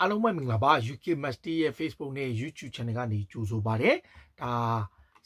အားလုံးပဲမင်္ဂလာပါ UK Master ရဲ့ Facebook နဲ့ YouTube Channel ကနေကြိုဆိုပါရစေ။ဒါ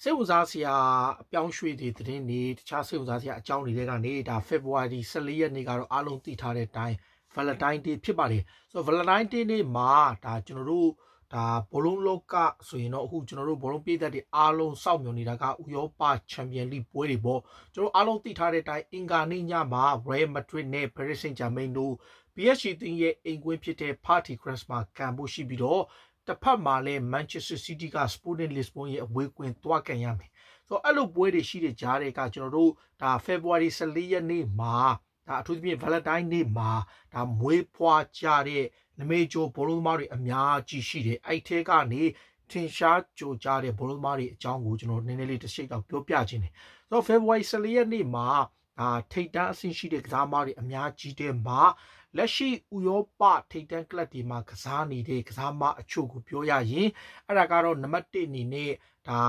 စိတ်ဝင်စားစရာအပြောင်းရွှေ့တွေသတင်းတွေတခြားစိတ်ဝင်စားစရာအကြောင်းတွေကနေဒါ February 14ရက်နေ့ကတော့အားလုံးသိထားတဲ့အတိုင်း Valentine Day ဖြစ်ပါတယ်။ဆိုတော့ Valentine Day နေ့မှာဒါကျွန်တော်တို့ဒါဘောလုံးလောကဆိုရင်တော့အခုကျွန်တော်တို့ဘောလုံးပြည်သက်တွေအားလုံးစောင့်မျှော်နေတာကဥရောပချန်ပီယံလိပွဲတွေပေါ့ကျွန်တော်အားလုံးသိထားတဲ့အတိုင်းအင်ကာနေညမှာ Real Madrid နဲ့ Paris Saint-Germain တို့ PSG တင်ရဲ့အိမ်ကွင်းဖြစ်တဲ့ Party Grass မှာကန်ဖို့ရှိပြီးတော့တစ်ဖက်မှာလည်း Manchester City က Sporting Lisbon ရဲ့အဝေးကွင်းသွားကန်ရမယ်ဆိုတော့အဲ့လိုပွဲတွေရှိတဲ့ကြားတွေကကျွန်တော်တို့ဒါ February 14ရက်နေ့မှာဒါအထူးသဖြင့် Valentine နေ့မှာဒါမွေးဖွားကြတဲ့နမေဂျိုဘောလုံးသမားတွေအများကြီးရှိတယ်အဲ့ထဲကနေထင်ရှားကြိုကြားတဲ့ဘောလုံးသမားတွေအကြောင်းကိုကျွန်တော်နည်းနည်းလေးတစ်ချိန်တော့ပြောပြခြင်းတယ်ဆိုတော့ February 14ရက်နေ့မှာဒါထိတ်တန်းအဆင့်ရှိတဲ့ကစားသမားတွေအများကြီးတဲ့မှာလက်ရှိဥရောပထိပ်တန်းကလပ်တွေမှာကစားနေတဲ့ကစားမအချို့ကိုပြောရရင်အဲ့ဒါကတော့နံပါတ်1အနေနဲ့ဒါ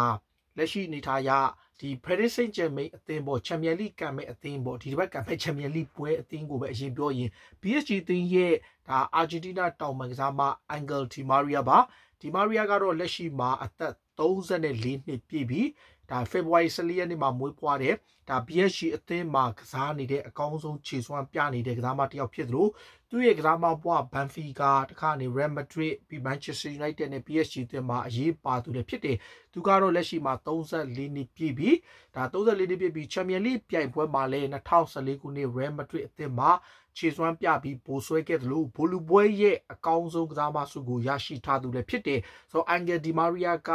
လက်ရှိအနေထားအရဒီ Paris Saint-Germain အသင်းပေါ် Champions League ကံမဲ့အသင်းပေါ်ဒီတစ်ပတ်ကံမဲ့ Champions League ပွဲအသင်းကိုပဲအရင်ပြောရင် PSG အသင်းရဲ့ဒါ Argentina တောင်ပန်ကစားမ Angel Di Maria ပါ Di Maria ကတော့လက်ရှိမှာအသက်34နှစ်ပြည့်ပြီးဒါဖေဖော်ဝါရီ14ရက်နေ့မှာမွေးဖွားတဲ့ဒါ BSG အသင်းမှာကစားနေတဲ့အကောင်းဆုံးခြေစွမ်းပြနေတဲ့ကစားမတစ်ယောက်ဖြစ်သလိုသူ့ရဲ့ကစားမဘွားဘန်ဖီကာတခါနေ Real Madrid ပြီး Manchester United နဲ့ PSG အသင်းမှာအရေးပါသူလည်းဖြစ်တယ်။သူကတော့လက်ရှိမှာ34နှစ်ပြည့်ပြီ။ဒါ34နှစ်ပြည့်ပြီး Champions League ပြိုင်ပွဲမှာလည်း2014ခုနှစ် Real Madrid အသင်းမှာခြေစွမ်းပြပြီးပိုဆွဲခဲ့သလိုဘိုလူပွဲရဲ့အကောင်းဆုံးကစားမဆုကိုရရှိထားသူလည်းဖြစ်တယ်။ဆိုတော့ Angel Di Maria က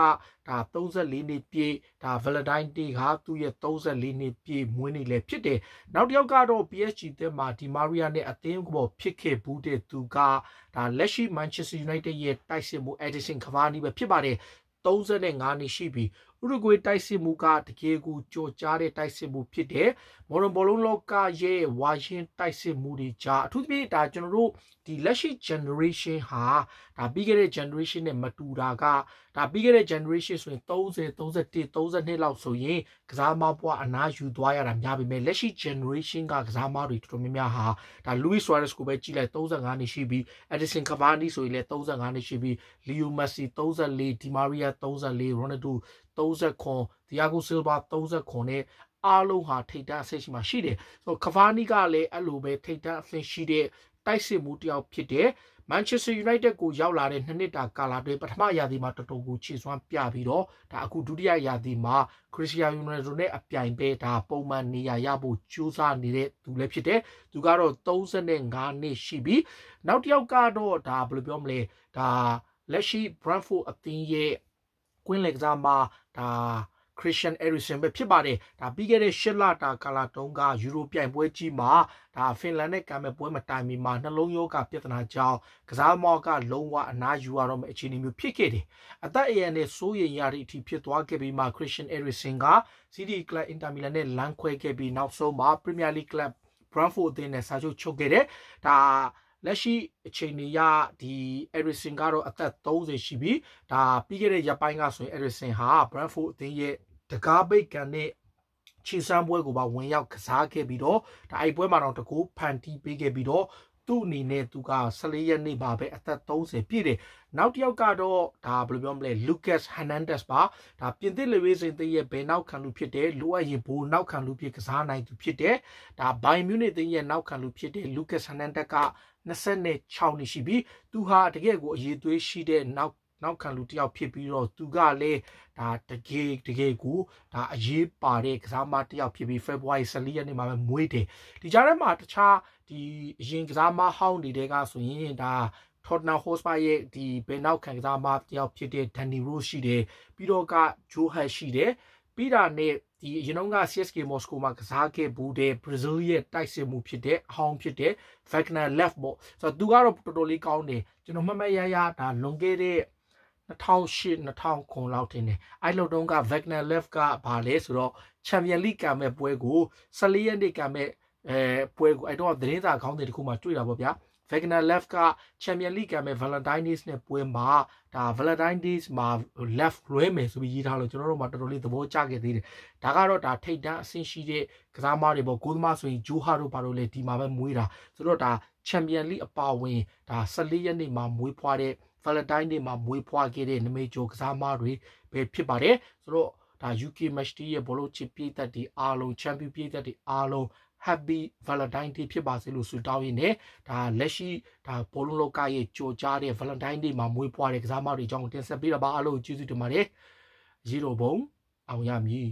ဒါ34နှစ်ပြည့်ဒါ Valentine Day ကသူ့ရဲ့34နှစ်ပြည့်မွေးနေ့လည်းဖြစ်တယ်။နောက်တစ်ယောက်ကတော့ PSG တက်မှာဒီမာရီယာနဲ့အသင်းပေါ်ဖြစ်ခဲ့ဘူးတဲ့သူကဒါလက်ရှိ Manchester United ရဲ့တိုက်စစ်မှု Edison Cavani ပဲဖြစ်ပါတယ်။35နှစ်ရှိပြီဥရုဂွေတိုက်စစ်မှုကတကယ်ကိုကြော်ကြားတဲ့တိုက်စစ်မှုဖြစ်တယ်မော်ဒန်ဘောလုံးလောကရဲ့ဝါရှင်တိုက်စစ်မှုတွေကြားအထူးသဖြင့်ဒါကျွန်တော်တို့ဒီလက်ရှိ generation ဟာဒါပြီးခဲ့တဲ့ generation နဲ့မတူတာကဒါပြီးခဲ့တဲ့ generation ဆိုရင်30 31 32လောက်ဆိုရင်ကစားမပွားအနာယူသွားရတာများပေမဲ့လက်ရှိ generation ကကစားမတွေတော်တော်များများဟာဒါ Luis Suarez ကိုပဲကြည့်လိုက်35နှစ်ရှိပြီး Edison Cavani ဆိုရင်လည်း35နှစ်ရှိပြီး Leo Messi 34 Di Maria 34 Ronaldo 39ဒီယာဂိုဆီလ်ဗာ39နဲ့အားလုံးဟာထိတ်တန့်အဆင့်ရှိမှရှိတယ်ဆိုတော့ကဗာနီကလည်းအဲ့လိုပဲထိတ်တန့်အဆင့်ရှိတဲ့တိုက်စစ်မှုတစ်ယောက်ဖြစ်တဲ့ Manchester United ကိုရောက်လာတဲ့နှစ်နှစ်တာကာလတွင်ပထမရာသီမှာတော်တော်ကိုခြေစွမ်းပြပြီးတော့ဒါအခုဒုတိယရာသီမှာ Cristiano Ronaldo နဲ့အပြိုင်ပဲဒါပုံမှန်နေရာရဖို့ကြိုးစားနေတဲ့သူလည်းဖြစ်တယ်။သူကတော့35နှစ်ရှိပြီ။နောက်တစ်ယောက်ကတော့ဒါဘယ်လိုပြောမလဲ။ဒါလက်ရှိ Brentford အသင်းရဲ့ကွင်းလယ်ကစားမှာဒါ Christian Eriksen ပဲဖြစ်ပါတယ်ဒါပြီးခဲ့တဲ့၈လတာကာလတုန်းကယူရိုပြိုင်ပွဲကြီးမှာဒါဖင်လန်နဲ့ကမ်းမဲ့ပွဲမတိုင်မီမှာနှလုံးရောဂါပြဿနာကြောင့်ကစားမော့ကလုံးဝအနားယူရတော့မယ့်အခြေအနေမျိုးဖြစ်ခဲ့တယ်အသက်အရွယ်နဲ့စိုးရိမ်ရတဲ့အထိဖြစ်သွားခဲ့ပြီးမှ Christian Eriksen က CD Club Inter Milan နဲ့လမ်းခွဲခဲ့ပြီးနောက်ဆုံးမှာ Premier League Club Brentford အသင်းနဲ့စာချုပ်ချုပ်ခဲ့တယ်ဒါလက်ရှိအချိန်တွေရဒီ Ericsson ကတော့အသက်30ရှိပြီဒါပြီးခဲ့တဲ့ရက်ပိုင်းကဆိုရင် Ericsson ဟာ Brentford အသင်းရဲ့တကားပိတ်ကန်နဲ့ခြေစမ်းပွဲကိုပါဝင်ရောက်ကစားခဲ့ပြီးတော့ဒါအိုက်ပွဲမှာတော့တကူဖန်တီးပေးခဲ့ပြီးတော့သူ့အနေနဲ့သူက14ရက်နေ့မှာပဲအသက်30ပြည့်တယ်နောက်တစ်ယောက်ကတော့ဒါဘယ်လိုပြောမလဲ Lucas Hernandez ပါဒါပြင်သစ်လူဝေးစင်သင်းရဲ့ဘယ်နောက်ခံလူဖြစ်တယ်လိုအပ်ရင်ဘိုးနောက်ခံလူဖြစ်ကစားနိုင်သူဖြစ်တယ်ဒါ Bayern Munich သင်းရဲ့နောက်ခံလူဖြစ်တယ် Lucas Hernandez က26နှစ်ရှိပြီသူဟာတကယ်ကိုအရေးသွေးရှိတဲ့နောက်နောက်ခံလူတယောက်ဖြစ်ပြီးတော့သူကလည်းဒါတကယ်တကယ်ကိုဒါအရေးပါတဲ့ကစားမတယောက်ဖြစ်ပြီး February 14ရက်နေ့မှာပဲမွေးတယ်ဒီကြားထဲမှာတခြားဒီအရင်ကစားမဟောင်းတွေတဲကဆိုရင်ဒါ Tottenham Hotspur ရဲ့ဒီဘယ်နောက်ခံကစားမတယောက်ဖြစ်တဲ့ Danny Rose ရှိတယ်ပြီးတော့က Joe Hart ရှိတယ်ပြီးတာနဲ့ဒီအရင်တုန်းက CSK Moscow မှာကစားခဲ့ဘူးတဲ့ Brazil ရဲ့တိုက်စစ်မှုဖြစ်တဲ့အဟောင်းဖြစ်တဲ့ Wagner Left ပေါ့ဆိုတော့သူကတော့တော်တော်လေးကောင်းတယ်ကျွန်တော်မှတ်မှတ်ရရဒါလွန်ခဲ့တဲ့2008 2009လောက်ထင်တယ်အဲ့လိုတုန်းက Wagner Left ကဘာလဲဆိုတော့ Champions League ကမဲ့ပွဲကို14ရက်နေ့ကမဲ့အဲပွဲကိုအဲ့တော့သတင်းစာခေါင်းစဉ်တစ်ခုမှတွေ့တာပေါ့ဗျာ Wagner Left က Champion League ကမဲ့ Valentine Days နဲ့ပွဲမှာဒါ Valentine Days မှာ left လွဲမယ်ဆိုပြီးရေးထားလို့ကျွန်တော်တို့မှတော်တော်လေးသဘောကျခဲ့သေးတယ်။ဒါကတော့ဒါထိတ်တန်းအဆင့်ရှိတဲ့ကစားမတွေပေါ့ကိုသမားဆိုရင်ဂျိုဟာတို့ဘာလို့လဲဒီမှာပဲမွေးတာဆိုတော့ဒါ Champion League အပါဝင်ဒါ14ရက်နေ့မှာမွေးဖွားတဲ့ Valentine Day မှာမွေးဖွားခဲ့တဲ့နမေကျော်ကစားမတွေပဲဖြစ်ပါတယ်။ဆိုတော့ဒါ UK Match ရဲ့ဘောလုံးချစ်ပြည့်သက်တွေအားလုံး Champion ပြည့်သက်တွေအားလုံး Happy Valentine Day ဖြစ်ပါစေလို့ဆုတောင်းရင်းနဲ့ဒါလက်ရှိဒါဘောလုံးလောကရဲ့ကြော်ကြားတဲ့ Valentine Day မှာမွေးဖွားတဲ့ကစားမတွေအကြောင်းတင်ဆက်ပေးတာပါအားလုံးကျေးဇူးတင်ပါတယ်ရေတော်ဘုံအောင်ရမည်